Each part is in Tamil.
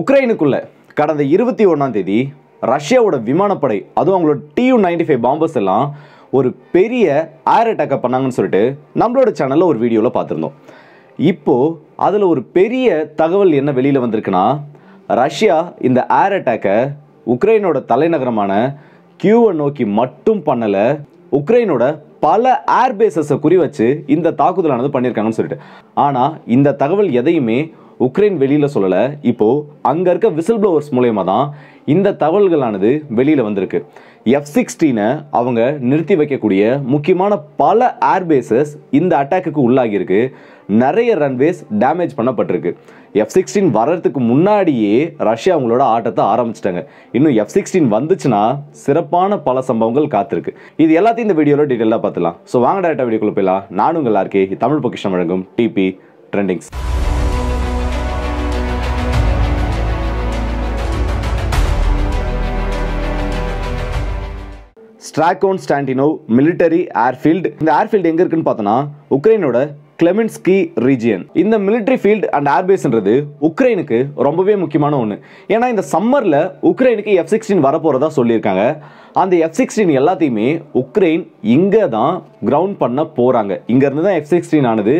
உக்ரைனுக்குள்ள கடந்த இருபத்தி ஒன்றாம் தேதி ரஷ்யாவோட விமானப்படை அதுவும் அவங்களோட டியூ நைன்டி ஃபைவ் பாம்பர்ஸ் எல்லாம் ஒரு பெரிய ஏர் அட்டாக்கை பண்ணாங்கன்னு சொல்லிட்டு நம்மளோட சேனலில் ஒரு வீடியோவில் பார்த்துருந்தோம் இப்போது அதில் ஒரு பெரிய தகவல் என்ன வெளியில் வந்திருக்குன்னா ரஷ்யா இந்த ஏர் அட்டாக்கை உக்ரைனோட தலைநகரமான கியூவை நோக்கி மட்டும் பண்ணலை உக்ரைனோட பல ஏர் பேசஸை குறி வச்சு இந்த தாக்குதலானது பண்ணியிருக்காங்கன்னு சொல்லிட்டு ஆனால் இந்த தகவல் எதையுமே உக்ரைன் வெளியில் சொல்லலை இப்போது அங்கே இருக்க விசில் ப்ளோவர்ஸ் மூலயமா தான் இந்த தகவல்களானது வெளியில் வந்திருக்கு எஃப் சிக்ஸ்டீனை அவங்க நிறுத்தி வைக்கக்கூடிய முக்கியமான பல ஏர்பேசஸ் இந்த அட்டாக்குக்கு உள்ளாகியிருக்கு நிறைய ரன்வேஸ் டேமேஜ் பண்ணப்பட்டிருக்கு எஃப் சிக்ஸ்டீன் வர்றதுக்கு முன்னாடியே ரஷ்யா அவங்களோட ஆட்டத்தை ஆரம்பிச்சிட்டாங்க இன்னும் எஃப் சிக்ஸ்டீன் வந்துச்சுன்னா சிறப்பான பல சம்பவங்கள் காத்திருக்கு இது எல்லாத்தையும் இந்த வீடியோவில் டீட்டெயிலாக பார்த்துலாம் ஸோ வாங்க டேட்டா வீடியோக்குள்ள போயிடலாம் நானும் உங்கள் தமிழ் பொக்கிஷம் வழங்கும் DP trendings Starokostiantyniv military airfield இந்த ஏர்ஃபீல்டு எங்கே இருக்குன்னு பார்த்தோன்னா உக்ரைனோட கிளெமின்ஸ்கி ரீஜியன் இந்த மிலிட்ரி ஃபீல்டு அண்ட் ஏர்பேஸ்ன்றது உக்ரைனுக்கு ரொம்பவே முக்கியமான ஒன்று ஏன்னா இந்த சம்மரில் உக்ரைனுக்கு எஃப் சிக்ஸ்டீன் வரப்போகிறதா சொல்லியிருக்காங்க அந்த எஃப் சிக்ஸ்டீன் எல்லாத்தையுமே உக்ரைன் இங்கே தான் கிரவுண்ட் பண்ண போகிறாங்க இங்கேருந்து தான் எஃப் சிக்ஸ்டீன் ஆனது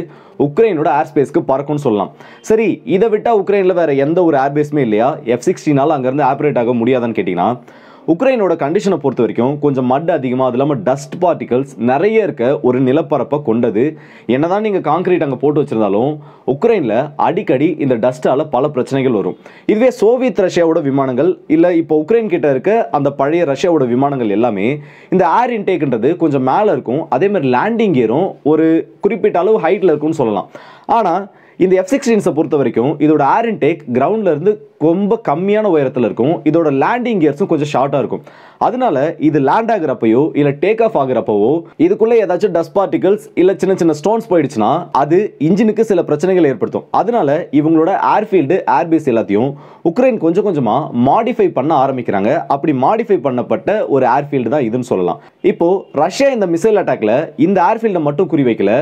உக்ரைனோட ஏர் ஸ்பேஸ்க்கு பறக்கும்னு சொல்லலாம் சரி இதை விட்டால் உக்ரைனில் வேறு எந்த ஒரு ஏர்பேஸுமே இல்லையா எஃப் சிக்ஸ்டீனால் அங்கேருந்து ஆப்ரேட் ஆக முடியாதான்னு கேட்டிங்கன்னா உக்ரைனோட கண்டிஷனை பொறுத்த வரைக்கும் கொஞ்சம் மட் அதிகமாக அது இல்லாமல் டஸ்ட் பார்ட்டிகல்ஸ் நிறைய இருக்க ஒரு நிலப்பரப்பை கொண்டது என்னதான் நீங்கள் காங்கிரீட் அங்கே போட்டு வச்சிருந்தாலும் உக்ரைனில் அடிக்கடி இந்த டஸ்ட்டால் பல பிரச்சனைகள் வரும் இதுவே சோவியத் ரஷ்யாவோட விமானங்கள் இல்லை இப்போ உக்ரைன் கிட்ட இருக்க அந்த பழைய ரஷ்யாவோட விமானங்கள் எல்லாமே இந்த ஏர் இன்டேக்ன்றது கொஞ்சம் மேலே இருக்கும் அதேமாதிரி லேண்டிங் ஏரும் ஒரு குறிப்பிட்ட அளவு ஹைட்டில் இருக்கும்னு சொல்லலாம் ஆனால் இந்த எஃப் சிக்ஸ்டீன்ஸை பொறுத்த வரைக்கும் இதோட ஏர் இன்டேக் கிரவுண்ட்லேருந்து ரொம்ப கம்மியான உயரத்தில் இருக்கும் இதோட லேண்டிங் கியர்ஸும் கொஞ்சம் ஷார்ட்டாக இருக்கும் அதனால இது லேண்ட் ஆகுறப்பையோ இல்லை டேக் ஆஃப் ஆகுறப்பவோ இதுக்குள்ளே ஏதாச்சும் டஸ்ட் பார்ட்டிகல்ஸ் இல்லை சின்ன சின்ன ஸ்டோன்ஸ் போயிடுச்சுன்னா அது இன்ஜினுக்கு சில பிரச்சனைகள் ஏற்படுத்தும் அதனால இவங்களோட ஏர்ஃபீல்டு ஏர்பேஸ் எல்லாத்தையும் உக்ரைன் கொஞ்சம் கொஞ்சமாக மாடிஃபை பண்ண ஆரம்பிக்கிறாங்க அப்படி மாடிஃபை பண்ணப்பட்ட ஒரு ஏர்ஃபீல்டு தான் இதுன்னு சொல்லலாம் இப்போ ரஷ்யா இந்த மிசைல் அட்டாக்ல இந்த ஏர்ஃபீல்டை மட்டும் குறி வைக்கல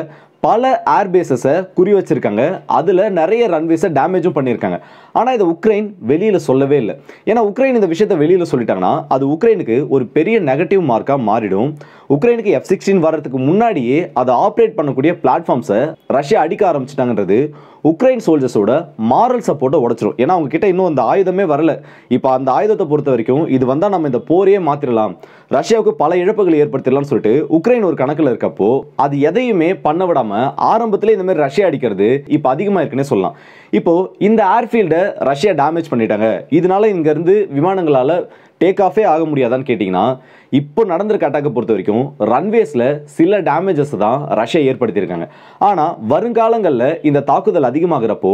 பல ஏர்பேஸஸை குறி வச்சுருக்காங்க அதில் நிறைய ரன்வேஸை டேமேஜும் பண்ணியிருக்காங்க ஆனால் இதை உக்ரைன் வெளியில் சொல்லவே இல்லை ஏன்னா உக்ரைன் இந்த விஷயத்தை வெளியில் சொல்லிட்டாங்கன்னா அது உக்ரைனுக்கு ஒரு பெரிய நெகட்டிவ் மார்க்காக மாறிடும் உக்ரைனுக்கு எஃப் சிக்ஸ்டீன் வர்றதுக்கு முன்னாடியே அதை ஆப்ரேட் பண்ணக்கூடிய பிளாட்ஃபார்ம்ஸை ரஷ்யா அடிக்க ஆரம்பிச்சிட்டாங்கன்றது உக்ரைன் சோல்ஜர்ஸோட மாரல் சப்போர்ட்டை உடச்சிரும் ஏன்னா அவங்க கிட்ட இன்னும் அந்த ஆயுதமே வரல இப்போ அந்த ஆயுதத்தை பொறுத்த வரைக்கும் இது வந்தால் நம்ம இந்த போரையே மாற்றிடலாம் ரஷ்யாவுக்கு பல இழப்புகள் ஏற்படுத்திடலாம்னு சொல்லிட்டு உக்ரைன் ஒரு கணக்கில் இருக்கப்போ அது எதையுமே பண்ண விடாமல் ஆரம்பத்தில் இந்த மாதிரி ரஷ்யா அடிக்கிறது இப்போ அதிகமாக இருக்குன்னே சொல்லலாம் இப்போ இந்த ஏர்ஃபீல்டை ரஷ்யா டேமேஜ் பண்ணிட்டாங்க இதனால இங்கேருந்து விமானங்களால் டேக் ஆஃபே ஆக முடியாதான்னு கேட்டிங்கன்னா இப்போ நடந்திருக்க அட்டாக்கை பொறுத்த வரைக்கும் ரன்வேஸில் சில டேமேஜஸ் தான் ரஷ்யா ஏற்படுத்தியிருக்காங்க ஆனால் வருங்காலங்களில் இந்த தாக்குதல் அதிகமாகிறப்போ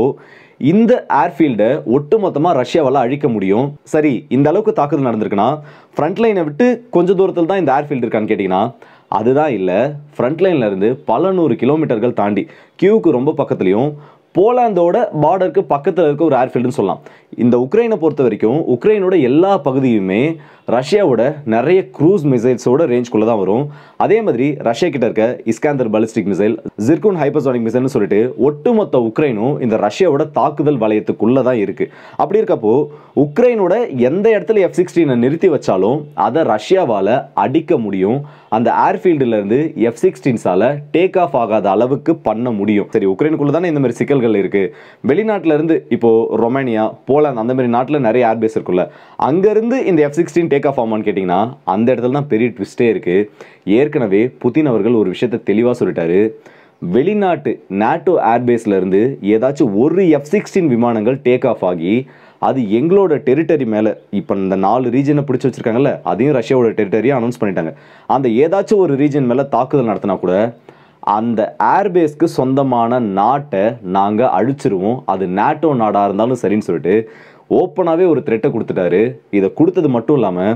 இந்த ஏர்ஃபீல்டை ஒட்டுமொத்தமாக ரஷ்யாவால் அழிக்க முடியும் சரி இந்த அளவுக்கு தாக்குதல் நடந்திருக்குன்னா ஃப்ரண்ட்லைனை விட்டு கொஞ்சம் தூரத்தில் தான் இந்த ஏர்ஃபீல்டு இருக்கான்னு கேட்டிங்கன்னா அதுதான் இல்லை ஃப்ரண்ட்லைன்லேருந்து பல நூறு கிலோமீட்டர்கள் தாண்டி கியூவுக்கு ரொம்ப பக்கத்துலேயும் போலாந்தோட பார்டருக்கு பக்கத்தில் இருக்க ஒரு ஏர்ஃபீல்டுன்னு சொல்லலாம் இந்த உக்ரைனை பொறுத்த வரைக்கும் உக்ரைனோட எல்லா பகுதியுமே ரஷ்யாவோட நிறைய க்ரூஸ் மிசைல்ஸோட ரேஞ்ச்குள்ளே தான் வரும் அதே மாதிரி ரஷ்யா கிட்ட இருக்க Iskander ballistic missile Zircon hypersonic மிசைல்னு சொல்லிட்டு ஒட்டுமொத்த உக்ரைனும் இந்த ரஷ்யாவோட தாக்குதல் வலயத்துக்குள்ளே தான் இருக்குது அப்படி இருக்கப்போ உக்ரைனோட எந்த இடத்துல எஃப் சிக்ஸ்டீனை நிறுத்தி வச்சாலும் அதை ரஷ்யாவால் அடிக்க முடியும் அந்த இருந்து எஃப் சிக்ஸ்டீன்ஸால் டேக் ஆஃப் ஆகாத அளவுக்கு பண்ண முடியும் சரி உக்ரைனுக்குள்ளே தானே இந்த மாதிரி சிக்கல்கள் இருக்குது வெளிநாட்டிலேருந்து இப்போது ரொமேனியா போலாந்து அந்த மாதிரி நாட்டில் நிறைய ஏர்பேஸ் இருக்குல்ல அங்கேருந்து இந்த எஃப் சிக்ஸ்டீன் டேக் ஆஃப் ஆமான்னு கேட்டிங்கன்னா அந்த இடத்துல தான் பெரிய ட்விஸ்ட்டே இருக்குது ஏற்கனவே புதின் அவர்கள் ஒரு விஷயத்தை தெளிவாக சொல்லிட்டாரு வெளிநாட்டு நேட்டோ ஏர்பேஸ்லேருந்து ஏதாச்சும் ஒரு எஃப் சிக்ஸ்டீன் விமானங்கள் டேக் ஆஃப் ஆகி அது எங்களோட டெரிட்டரி மேலே இப்போ இந்த நாலு ரீஜனை பிடிச்சி வச்சுருக்காங்கல்ல அதையும் ரஷ்யாவோட டெரிட்டரியாக அனௌன்ஸ் பண்ணிட்டாங்க அந்த ஏதாச்சும் ஒரு ரீஜன் மேலே தாக்குதல் நடத்தினா கூட அந்த ஏர்பேஸ்க்கு சொந்தமான நாட்டை நாங்கள் அழிச்சிருவோம் அது நேட்டோ நாடாக இருந்தாலும் சரின்னு சொல்லிட்டு ஓப்பனாகவே ஒரு த்ரெட்டை கொடுத்துட்டாரு இதை கொடுத்தது மட்டும் இல்லாமல்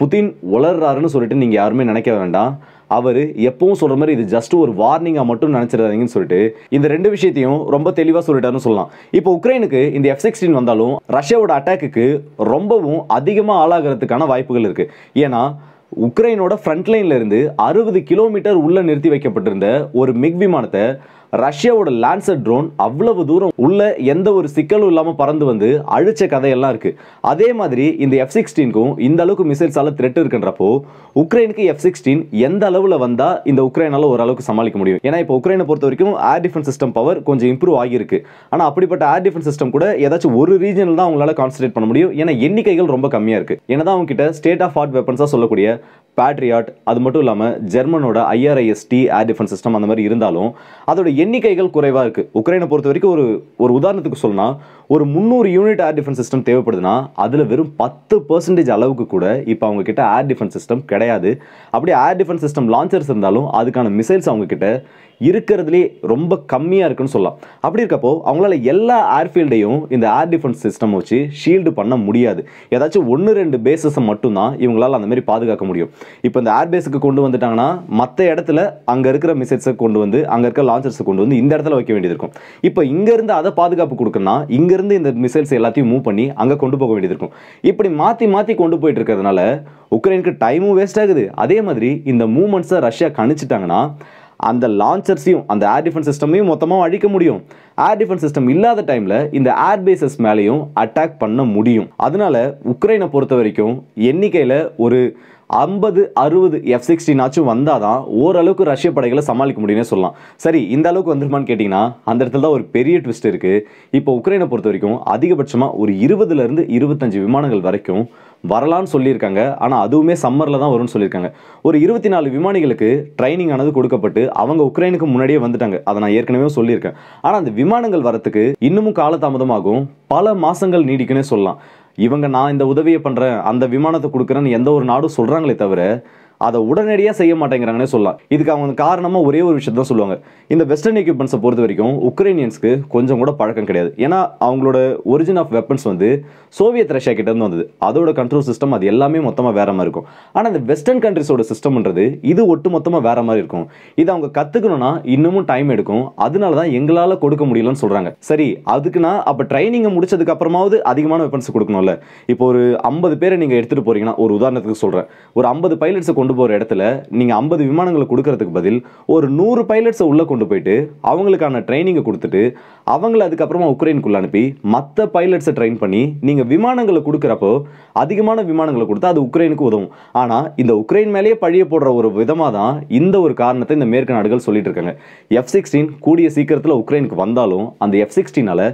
புதின் உளர்றாருன்னு சொல்லிட்டு நீங்கள் யாருமே நினைக்க வேண்டாம் அவர் எப்பவும் சொல்கிற மாதிரி இது ஜஸ்ட் ஒரு வார்னிங்காக மட்டும் நினச்சிடாதீங்கன்னு சொல்லிட்டு இந்த ரெண்டு விஷயத்தையும் ரொம்ப தெளிவாக சொல்லிட்டாருன்னு சொல்லலாம் இப்போ உக்ரைனுக்கு இந்த எஃப் சிக்ஸ்டீன் வந்தாலும் ரஷ்யாவோட அட்டாக்கு ரொம்பவும் அதிகமாக ஆளாகிறதுக்கான வாய்ப்புகள் இருக்குது ஏன்னா உக்ரைனோட இருந்து அறுபது கிலோமீட்டர் உள்ளே நிறுத்தி வைக்கப்பட்டிருந்த ஒரு மிக் விமானத்தை ரஷ்யாவோட லான்சர் ட்ரோன் அவ்வளவு தூரம் உள்ள எந்த ஒரு சிக்கலும் இல்லாமல் பறந்து வந்து அழிச்ச கதையெல்லாம் இருக்கு அதே மாதிரி இந்த எஃப் சிக்ஸ்டீனுக்கும் இந்த அளவுக்கு மிசைல்ஸால த்ரெட் இருக்குன்றப்போ உக்ரைனுக்கு எஃப் சிக்ஸ்டீன் எந்த அளவில் வந்தால் இந்த உக்ரைனால ஓரளவுக்கு சமாளிக்க முடியும் ஏன்னா இப்போ உக்ரைனை பொறுத்த வரைக்கும் ஏர் டிஃபென்ஸ் சிஸ்டம் பவர் கொஞ்சம் இம்ப்ரூவ் ஆகியிருக்கு ஆனால் அப்படிப்பட்ட ஏர் டிஃபென்ஸ் சிஸ்டம் கூட ஏதாச்சும் ஒரு ரீஜனில் தான் அவங்களால கான்சன்ட்ரேட் பண்ண முடியும் ஏன்னா எண்ணிக்கைகள் ரொம்ப கம்மியாக இருக்கு ஏன்னா தான் அவங்க ஸ்டேட் ஆஃப் ஆர்ட் வெப்பன்ஸாக சொல்லக்கூடிய பேட்ரியாட் அது மட்டும் இல்லாமல் ஜெர்மனோட ஐஆர்ஐஎஸ்டி ஏர் டிஃபென்ஸ் சிஸ்டம் அந்த மாதிரி இருந்தாலும் அதோட எண்ணிக்கைகள் குறைவாக இருக்குது உக்ரைனை பொறுத்த வரைக்கும் ஒரு ஒரு உதாரணத்துக்கு சொல்லணும் ஒரு முந்நூறு யூனிட் ஏர் டிஃபென்ஸ் சிஸ்டம் தேவைப்படுதுன்னா அதில் வெறும் பத்து பர்சன்டேஜ் அளவுக்கு கூட இப்போ அவங்க கிட்ட ஏர் டிஃபென்ஸ் சிஸ்டம் கிடையாது அப்படியே ஏர் டிஃபென்ஸ் சிஸ்டம் லான்ச்சர்ஸ் இருந்தாலும் அதுக்கான மிசைல்ஸ் அவங்க கிட்ட இருக்கிறதுலே ரொம்ப கம்மியாக இருக்குன்னு சொல்லலாம் அப்படி இருக்கப்போ அவங்களால எல்லா ஏர்ஃபீல்டையும் இந்த ஏர் டிஃபென்ஸ் சிஸ்டம் வச்சு ஷீல்டு பண்ண முடியாது ஏதாச்சும் ஒன்று ரெண்டு பேஸஸை மட்டும்தான் இவங்களால் அந்த மாதிரி பாதுகாக்க முடியும் இப்போ இந்த ஏர் பேஸுக்கு கொண்டு வந்துட்டாங்கன்னா மற்ற இடத்துல அங்கே இருக்கிற மிசைல்ஸை கொண்டு வந்து அங்கே இருக்கிற லான்ச்சர்ஸை கொண்டு வந்து இந்த இடத்துல வைக்க வேண்டியது இருக்கும் இப்போ இங்கேருந்து அதை பாதுகாப்பு கொடுக்குன்னா இங்கேருந்து இந்த மிசைல்ஸ் எல்லாத்தையும் மூவ் பண்ணி அங்கே கொண்டு போக வேண்டியது இருக்கும் இப்படி மாற்றி மாற்றி கொண்டு போயிட்டு இருக்கிறதுனால உக்ரைனுக்கு டைமும் வேஸ்ட் ஆகுது அதே மாதிரி இந்த மூமெண்ட்ஸை ரஷ்யா கணிச்சிட்டாங்கன்னா அந்த லான்ச்சர்ஸையும் அந்த ஏர் டிஃபென்ஸ் சிஸ்டமையும் மொத்தமாக அழிக்க முடியும் ஏர் டிஃபென்ஸ் சிஸ்டம் இல்லாத டைமில் இந்த ஏர் பேசஸ் மேலேயும் அட்டாக் பண்ண முடியும் அதனால உக்ரைனை பொறுத்த வரைக்கும் எண்ணிக்கையில் ஒரு ஐம்பது அறுபது எஃப் சிக்ஸ்டீனாச்சும் வந்தால் தான் ஓரளவுக்கு ரஷ்ய படைகளை சமாளிக்க முடியும்னு சொல்லலாம் சரி இந்த அளவுக்கு வந்துருமான்னு கேட்டிங்கன்னா அந்த இடத்துல தான் ஒரு பெரிய ட்விஸ்ட் இருக்குது இப்போ உக்ரைனை பொறுத்த வரைக்கும் அதிகபட்சமாக ஒரு இருபதுலேருந்து இருபத்தஞ்சு விமானங்கள் வரைக்கும் வரலான்னு சொல்லியிருக்காங்க ஆனால் அதுவுமே சம்மரில் தான் வரும்னு சொல்லியிருக்காங்க ஒரு இருபத்தி நாலு விமானிகளுக்கு ட்ரைனிங் ஆனது கொடுக்கப்பட்டு அவங்க உக்ரைனுக்கு முன்னாடியே வந்துட்டாங்க அதை நான் ஏற்கனவே சொல்லியிருக்கேன் ஆனால் அந்த விமானங்கள் வரத்துக்கு இன்னமும் காலதாமதமாகும் பல மாதங்கள் நீடிக்குன்னே சொல்லலாம் இவங்க நான் இந்த உதவியை பண்ணுறேன் அந்த விமானத்தை கொடுக்குறேன்னு எந்த ஒரு நாடும் சொல்கிறாங்களே தவிர அதை உடனடியாக செய்ய மாட்டேங்கிறாங்கன்னே சொல்லலாம் இதுக்கு அவங்க காரணமாக ஒரே ஒரு விஷயத்தான் சொல்லுவாங்க இந்த வெஸ்டர்ன் எக்யூப்மெண்ட்ஸை பொறுத்த வரைக்கும் உக்ரைனியன்ஸ்க்கு கொஞ்சம் கூட பழக்கம் கிடையாது ஏன்னா அவங்களோட ஒரிஜின் ஆஃப் வெப்பன்ஸ் வந்து சோவியத் ரஷ்யா கிட்டேருந்து வந்தது அதோட கண்ட்ரோல் சிஸ்டம் அது எல்லாமே மொத்தமாக வேற மாதிரி இருக்கும் ஆனால் இந்த வெஸ்டர்ன் கண்ட்ரிஸோட சிஸ்டம்ன்றது இது ஒட்டு மொத்தமாக வேற மாதிரி இருக்கும் இது அவங்க கற்றுக்கணும்னா இன்னமும் டைம் எடுக்கும் அதனால தான் எங்களால் கொடுக்க முடியலன்னு சொல்கிறாங்க சரி அதுக்குன்னா அப்போ ட்ரைனிங்கை முடிச்சதுக்கு அப்புறமாவது அதிகமான வெப்பன்ஸ் கொடுக்கணும்ல இப்போ ஒரு ஐம்பது பேரை நீங்கள் எடுத்துகிட்டு போகிறீங்கன்னா ஒரு உதாரணத்துக்கு சொல்கிறேன் ஒரு ஐம்பது பைலட்ஸை கொண்டு கொண்டு போகிற இடத்துல நீங்கள் ஐம்பது விமானங்களை கொடுக்கறதுக்கு பதில் ஒரு நூறு பைலட்ஸை உள்ளே கொண்டு போயிட்டு அவங்களுக்கான ட்ரைனிங்கை கொடுத்துட்டு அவங்கள அதுக்கப்புறமா உக்ரைனுக்குள்ளே அனுப்பி மற்ற பைலட்ஸை ட்ரெயின் பண்ணி நீங்கள் விமானங்களை கொடுக்குறப்போ அதிகமான விமானங்களை கொடுத்தா அது உக்ரைனுக்கு உதவும் ஆனால் இந்த உக்ரைன் மேலேயே பழிய போடுற ஒரு விதமாக தான் இந்த ஒரு காரணத்தை இந்த மேற்கு நாடுகள் சொல்லிட்டு இருக்காங்க எஃப் சிக்ஸ்டீன் கூடிய சீக்கிரத்தில் உக்ரைனுக்கு வந்தாலும் அந்த எஃப் சிக்ஸ்டீனால்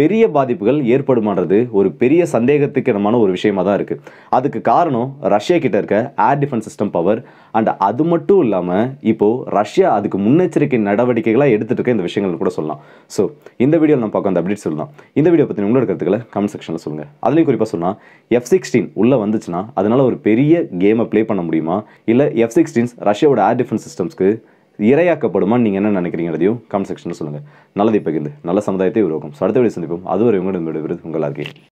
பெரிய பாதிப்புகள் ஏற்படுமான்றது ஒரு பெரிய சந்தேகத்துக்கிடமான ஒரு விஷயமா தான் இருக்குது அதுக்கு காரணம் ரஷ்யா கிட்ட இருக்க air defence system power and அது மட்டும் இல்லாமல் இப்போது ரஷ்யா அதுக்கு முன்னெச்சரிக்கை நடவடிக்கைகளாக எடுத்துகிட்டு இருக்க இந்த விஷயங்கள் கூட சொல்லலாம் ஸோ இந்த வீடியோவில் நம்ம பார்க்க அந்த அப்டேட் சொல்லலாம் இந்த வீடியோ பற்றி உங்களோட கருத்துக்களை கமெண்ட் செக்ஷனில் சொல்லுங்கள் அதுலேயும் குறிப்பாக சொன்னால் எஃப் சிக்ஸ்டீன் உள்ளே வந்துச்சுன்னா அதனால் ஒரு பெரிய கேமை ப்ளே பண்ண முடியுமா இல்லை எஃப் சிக்ஸ்டீன்ஸ் ரஷ்யாவோட ஏர் டிஃபென்ஸ் சிஸ்டம்ஸ்க்கு இரையாக்கப்படுமான்னு நீங்கள் என்ன நினைக்கிறீங்கிறதையும் கமெண்ட் செக்ஷனில் சொல்லுங்கள் நல்லதை பகிர்ந்து நல்ல சமுதாயத்தை உருவாக்கும் அடுத்த வழி சந்திப்போம் அதுவரை உங்களிடம் விடுபடுவது உங்களாக ஆர்கே